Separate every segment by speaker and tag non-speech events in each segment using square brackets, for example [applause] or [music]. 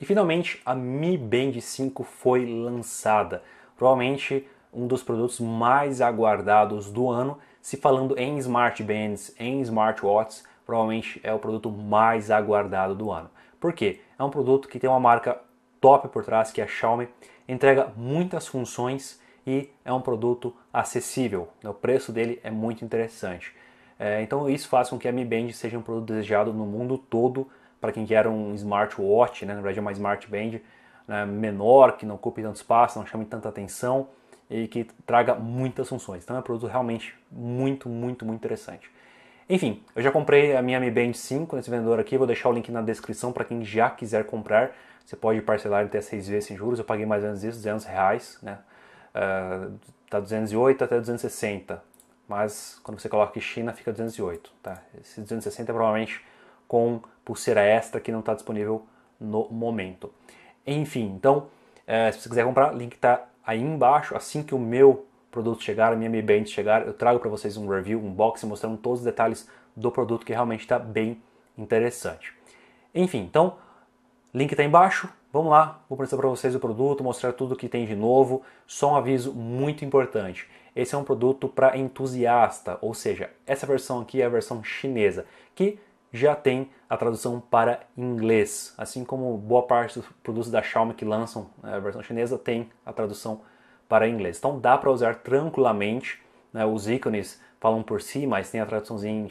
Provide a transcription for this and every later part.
Speaker 1: E finalmente a Mi Band 5 foi lançada, provavelmente um dos produtos mais aguardados do ano. Se falando em smart bands, em smartwatches, provavelmente é o produto mais aguardado do ano. Por quê? É um produto que tem uma marca top por trás, que é a Xiaomi, entrega muitas funções e é um produto acessível. O preço dele é muito interessante. É, então isso faz com que a Mi Band seja um produto desejado no mundo todo para quem quer um smartwatch, né? na verdade é uma smartband né? menor, que não ocupe tanto espaço, não chame tanta atenção e que traga muitas funções. Então é um produto realmente muito, muito, muito interessante. Enfim, eu já comprei a minha Mi Band 5 nesse vendedor aqui, vou deixar o link na descrição para quem já quiser comprar. Você pode parcelar até 6 vezes sem juros, eu paguei mais ou menos isso, 200 reais, né? Uh, tá 208 até 260, mas quando você coloca China fica 208, tá? Esse 260 é provavelmente com pulseira extra que não está disponível no momento. Enfim, então, é, se você quiser comprar, o link está aí embaixo. Assim que o meu produto chegar, a minha Mi Band chegar, eu trago para vocês um review, um box mostrando todos os detalhes do produto que realmente está bem interessante. Enfim, então, link está embaixo. Vamos lá, vou mostrar para vocês o produto, mostrar tudo que tem de novo. Só um aviso muito importante. Esse é um produto para entusiasta, ou seja, essa versão aqui é a versão chinesa, que já tem a tradução para inglês. Assim como boa parte dos produtos da Xiaomi que lançam né, a versão chinesa tem a tradução para inglês. Então dá para usar tranquilamente, né? os ícones falam por si, mas tem a tradução em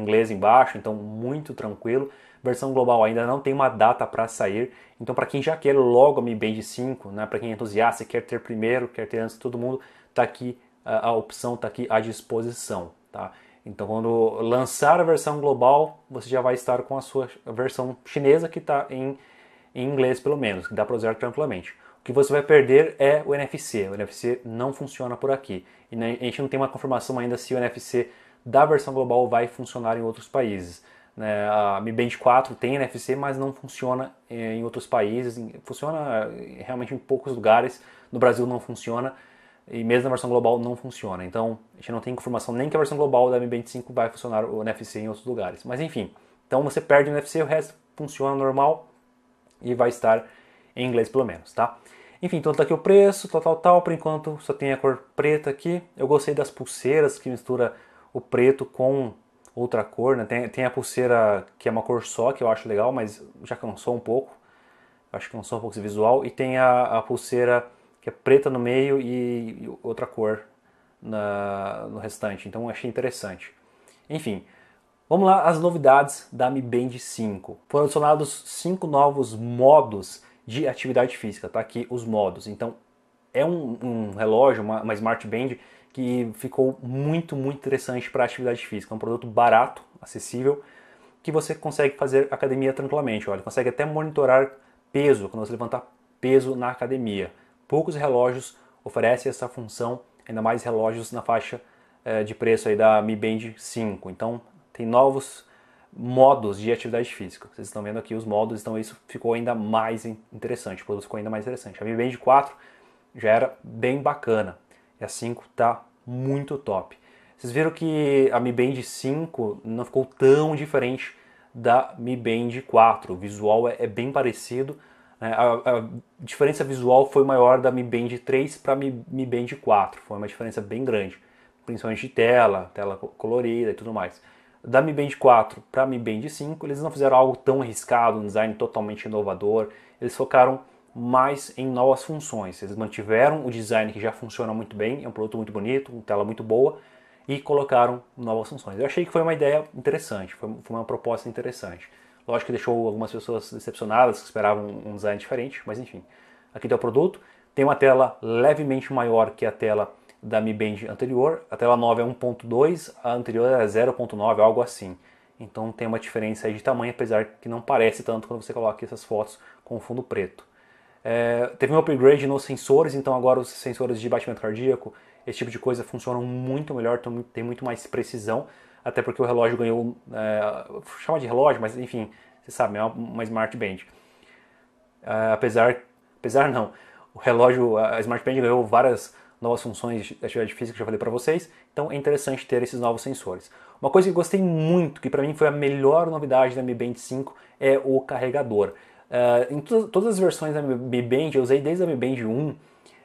Speaker 1: inglês embaixo, então muito tranquilo. Versão global ainda não tem uma data para sair, então para quem já quer logo a Mi Band 5, né? para quem é entusiasta quer ter primeiro, quer ter antes de todo mundo, está aqui a, a opção, está aqui à disposição. Tá? Então, quando lançar a versão global, você já vai estar com a sua versão chinesa que está em, em, inglês, pelo menos, que dá para usar tranquilamente. O que você vai perder é o NFC. O NFC não funciona por aqui. E a gente não tem uma confirmação ainda se o NFC da versão global vai funcionar em outros países. Né, a Mi Band 4 tem NFC, mas não funciona eh, em outros países. Funciona eh, realmente em poucos lugares. No Brasil não funciona e mesmo na versão global não funciona. Então, a gente não tem informação nem que a versão global da M25 5 vai funcionar o NFC em outros lugares. Mas enfim, então você perde o NFC, o resto funciona normal e vai estar em inglês pelo menos, tá? Enfim, então tá aqui o preço, tal, tal, tal. Por enquanto só tem a cor preta aqui. Eu gostei das pulseiras que mistura o preto com outra cor, né? Tem, tem a pulseira que é uma cor só, que eu acho legal, mas já cansou um pouco. Acho que cansou um pouco esse visual. E tem a, a pulseira que é preta no meio e outra cor na, no restante. Então achei interessante. Enfim, vamos lá as novidades da Mi Band 5. Foram adicionados cinco novos modos de atividade física, tá aqui os modos. Então é um, um relógio, uma, uma Smart Band que ficou muito, muito interessante para atividade física. É um produto barato, acessível, que você consegue fazer academia tranquilamente. Olha, consegue até monitorar peso quando você levantar peso na academia. Poucos relógios oferecem essa função, ainda mais relógios na faixa eh, de preço aí da Mi Band 5. Então tem novos modos de atividade física. Vocês estão vendo aqui os modos, então isso ficou ainda mais interessante, o produto ficou ainda mais interessante. A Mi Band 4 já era bem bacana e a 5 tá muito top. Vocês viram que a Mi Band 5 não ficou tão diferente da Mi Band 4. O visual é, é bem parecido, né? A, a, diferença visual foi maior da Mi Band 3 para Mi, Mi Band 4, foi uma diferença bem grande, principalmente de tela, tela colorida e tudo mais. Da Mi Band 4 para Mi Band 5, eles não fizeram algo tão arriscado, um design totalmente inovador, eles focaram mais em novas funções. Eles mantiveram o design que já funciona muito bem, é um produto muito bonito, uma tela muito boa, e colocaram novas funções. Eu achei que foi uma ideia interessante, foi, foi uma proposta interessante. Lógico que deixou algumas pessoas decepcionadas, que esperavam um design diferente, mas enfim. Aqui tem tá o produto. Tem uma tela levemente maior que a tela da Mi Band anterior. A tela nova é 1.2, a anterior é 0.9, algo assim. Então tem uma diferença de tamanho, apesar que não parece tanto quando você coloca essas fotos com fundo preto. É, teve um upgrade nos sensores, então agora os sensores de batimento cardíaco, esse tipo de coisa funcionam muito melhor, tem muito mais precisão até porque o relógio ganhou, é, chama de relógio, mas enfim, você sabe, é uma, uma Smart Band. É, apesar, apesar não, o relógio, a Smart Band ganhou várias novas funções de atividade física que eu já falei para vocês, então é interessante ter esses novos sensores. Uma coisa que eu gostei muito, que para mim foi a melhor novidade da Mi Band 5, é o carregador. Uh, em todas as versões da Mi Band, eu usei desde a Mi Band 1,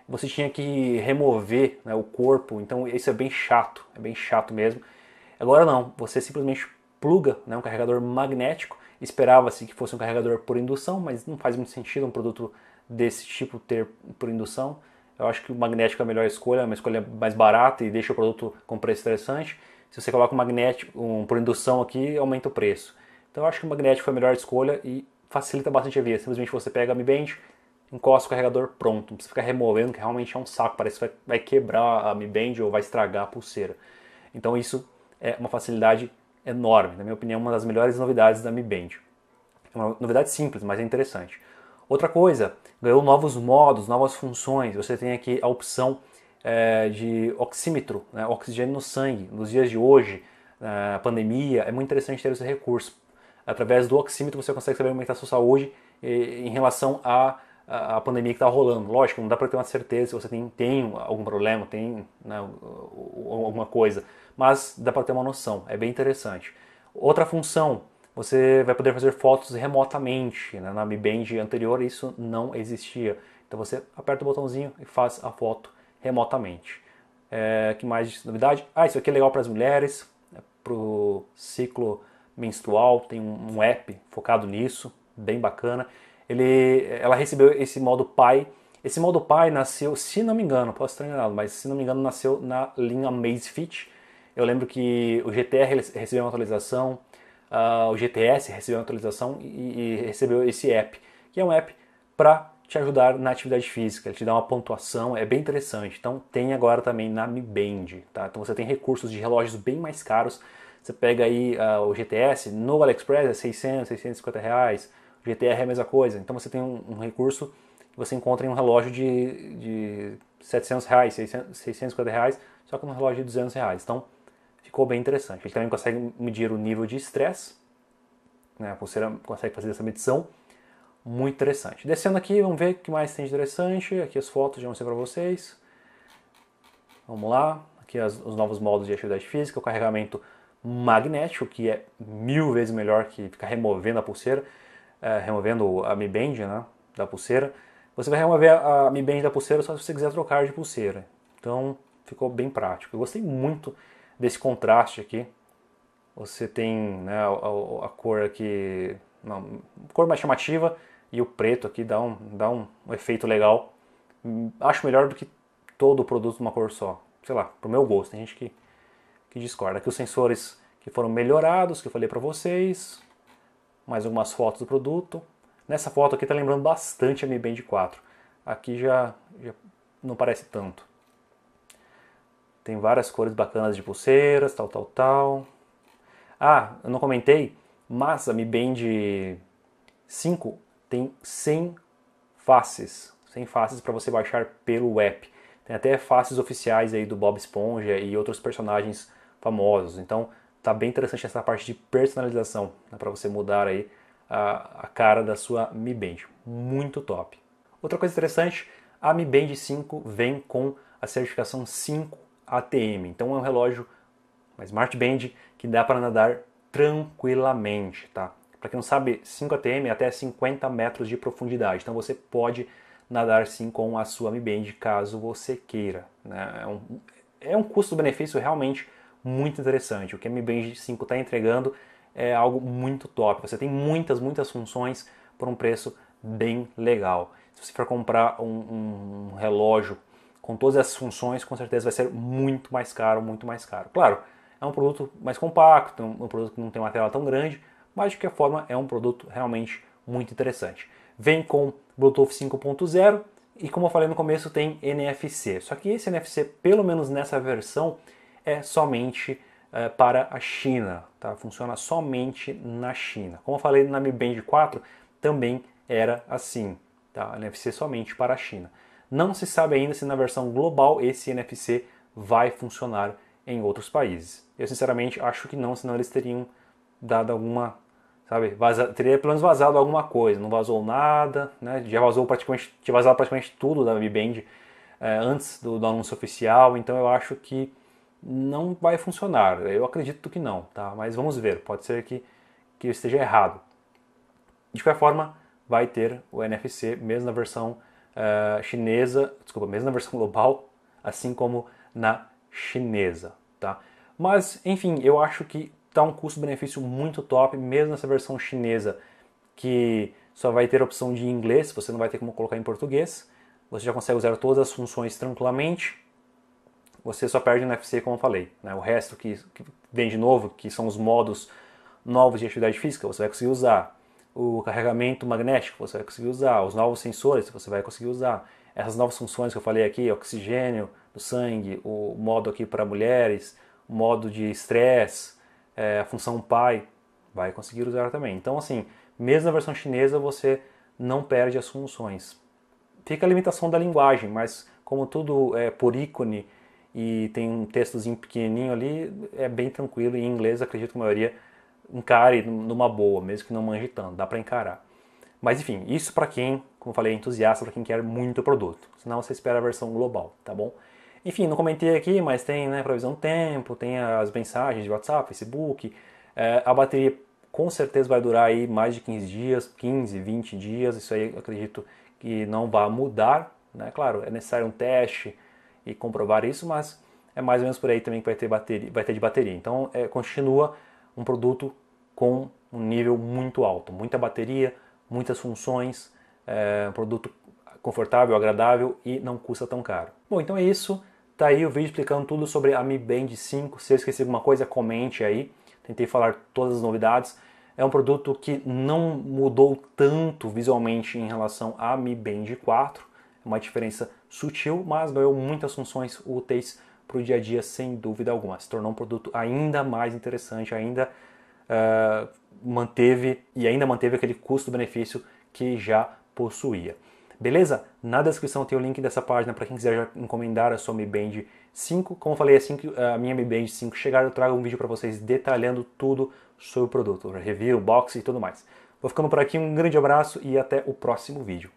Speaker 1: você tinha que remover né, o corpo, então isso é bem chato, é bem chato mesmo. Agora não, você simplesmente pluga né, um carregador magnético. Esperava-se que fosse um carregador por indução, mas não faz muito sentido um produto desse tipo ter por indução. Eu acho que o magnético é a melhor escolha, é uma escolha mais barata e deixa o produto com preço interessante. Se você coloca um magnético um, por indução aqui, aumenta o preço. Então eu acho que o magnético foi é a melhor escolha e facilita bastante a via. Simplesmente você pega a Mi Band, encosta o carregador, pronto. Não precisa ficar removendo, que realmente é um saco. Parece que vai, vai quebrar a Mi Band ou vai estragar a pulseira. Então isso é uma facilidade enorme. Na minha opinião, uma das melhores novidades da Mi Band. É uma novidade simples, mas é interessante. Outra coisa, ganhou novos modos, novas funções. Você tem aqui a opção é, de oxímetro, né, oxigênio no sangue. Nos dias de hoje, na é, pandemia, é muito interessante ter esse recurso. Através do oxímetro você consegue saber como é está a sua saúde em relação a a, pandemia que está rolando. Lógico, não dá para ter uma certeza se você tem, tem algum problema, tem né, alguma coisa, mas dá para ter uma noção, é bem interessante. Outra função, você vai poder fazer fotos remotamente. Né? Na Mi Band anterior isso não existia. Então você aperta o botãozinho e faz a foto remotamente. É, que mais de novidade? Ah, isso aqui é legal para as mulheres, é para o ciclo menstrual, tem um, um app focado nisso, bem bacana ele, ela recebeu esse modo pai. Esse modo pai nasceu, se não me engano, posso estar enganado, mas se não me engano nasceu na linha Mazefit. Eu lembro que o GTR recebeu uma atualização, uh, o GTS recebeu uma atualização e, e recebeu esse app, que é um app para te ajudar na atividade física, ele te dá uma pontuação, é bem interessante. Então tem agora também na Mi Band, tá? Então você tem recursos de relógios bem mais caros. Você pega aí uh, o GTS, no AliExpress é 600, 650 reais. GTR é a mesma coisa. Então você tem um, um recurso que você encontra em um relógio de, de 700 reais, 600, 650 reais, só que um relógio de 200 reais. Então ficou bem interessante. Ele também consegue medir o nível de estresse, né? a pulseira consegue fazer essa medição. Muito interessante. Descendo aqui, vamos ver o que mais tem de interessante. Aqui as fotos já mostrei para vocês. Vamos lá. Aqui as, os novos modos de atividade física, o carregamento magnético, que é mil vezes melhor que ficar removendo a pulseira é, removendo a Mi Band né, da pulseira, você vai remover a, Mi Band da pulseira só se você quiser trocar de pulseira. Então ficou bem prático. Eu gostei muito desse contraste aqui. Você tem né, a, a, a, cor aqui, uma cor mais chamativa e o preto aqui dá um, dá um, um efeito legal. Acho melhor do que todo o produto de uma cor só. Sei lá, pro meu gosto, tem gente que, que discorda. Aqui os sensores que foram melhorados, que eu falei para vocês, mais algumas fotos do produto. Nessa foto aqui está lembrando bastante a Mi Band 4. Aqui já, já não parece tanto. Tem várias cores bacanas de pulseiras, tal, tal, tal. Ah, eu não comentei, mas a Mi Band 5 tem 100 faces. 100 faces para você baixar pelo app. Tem até faces oficiais aí do Bob Esponja e outros personagens famosos. Então, tá bem interessante essa parte de personalização, né, para você mudar aí a, a, cara da sua Mi Band. Muito top. Outra coisa interessante, a Mi Band 5 vem com a certificação 5 ATM. Então é um relógio, uma Smart Band, que dá para nadar tranquilamente, tá? Para quem não sabe, 5 ATM é até 50 metros de profundidade. Então você pode nadar sim com a sua Mi Band caso você queira. Né? É um, é um custo-benefício realmente muito interessante. O que a Mi Band 5 está entregando é algo muito top. Você tem muitas, muitas funções por um preço bem legal. Se você for comprar um, um relógio com todas essas funções, com certeza vai ser muito mais caro, muito mais caro. Claro, é um produto mais compacto, um produto que não tem uma tela tão grande, mas de qualquer forma é um produto realmente muito interessante. Vem com Bluetooth 5.0 e como eu falei no começo tem NFC. Só que esse NFC, pelo menos nessa versão, é somente é, para a China, tá? Funciona somente na China. Como eu falei na Mi Band 4, também era assim, tá? NFC somente para a China. Não se sabe ainda se na versão global esse NFC vai funcionar em outros países. Eu sinceramente acho que não, senão eles teriam dado alguma, sabe, vaza, teria pelo menos vazado alguma coisa. Não vazou nada, né? Já vazou praticamente, tinha vazado praticamente tudo da Mi Band eh, antes do, do anúncio oficial. Então eu acho que não vai funcionar. Eu acredito que não, tá? Mas vamos ver, pode ser que, que eu esteja errado. De qualquer forma, vai ter o NFC, mesmo na versão uh, chinesa, desculpa, mesmo na versão [laughs] global, assim como na chinesa, tá? Mas, enfim, eu acho que tá um custo-benefício muito top, mesmo nessa versão chinesa, que só vai ter opção de inglês, você não vai ter como colocar em português. Você já consegue usar todas as funções tranquilamente, você só perde no UFC, como eu falei. Né? O resto que, que, vem de novo, que são os modos novos de atividade física, você vai conseguir usar. O carregamento magnético, você vai conseguir usar. Os novos sensores, você vai conseguir usar. Essas novas funções que eu falei aqui, oxigênio do sangue, o modo aqui para mulheres, o modo de estresse, é, a função pai, vai conseguir usar também. Então, assim, mesmo na versão chinesa, você não perde as funções. Fica a limitação da linguagem, mas como tudo é por ícone e tem um textozinho pequenininho ali, é bem tranquilo. em inglês, acredito que a maioria encare numa boa, mesmo que não manje tanto, dá para encarar. Mas enfim, isso para quem, como eu falei, é entusiasta, para quem quer muito produto. Senão você espera a versão global, tá bom? Enfim, não comentei aqui, mas tem né, previsão do tempo, tem as mensagens de WhatsApp, Facebook. É, a bateria com certeza vai durar aí mais de 15 dias, 15, 20 dias. Isso aí eu acredito que não vai mudar. Né? Claro, é necessário um teste, e comprovar isso, mas é mais ou menos por aí também que vai ter, bateria, vai ter de bateria. Então é, continua um produto com um nível muito alto, muita bateria, muitas funções, é, um produto confortável, agradável e não custa tão caro. Bom, então é isso. Tá aí o vídeo explicando tudo sobre a Mi Band 5. Se eu esqueci alguma coisa, comente aí. Tentei falar todas as novidades. É um produto que não mudou tanto visualmente em relação à Mi Band 4. É uma diferença sutil, mas ganhou muitas funções úteis para o dia a dia, sem dúvida alguma. Se tornou um produto ainda mais interessante, ainda uh, manteve e ainda manteve aquele custo-benefício que já possuía. Beleza? Na descrição tem o link dessa página para quem quiser já encomendar a sua Mi Band 5. Como eu falei, assim que a minha Mi Band 5 chegar, eu trago um vídeo para vocês detalhando tudo sobre o produto, review, box e tudo mais. Vou ficando por aqui, um grande abraço e até o próximo vídeo.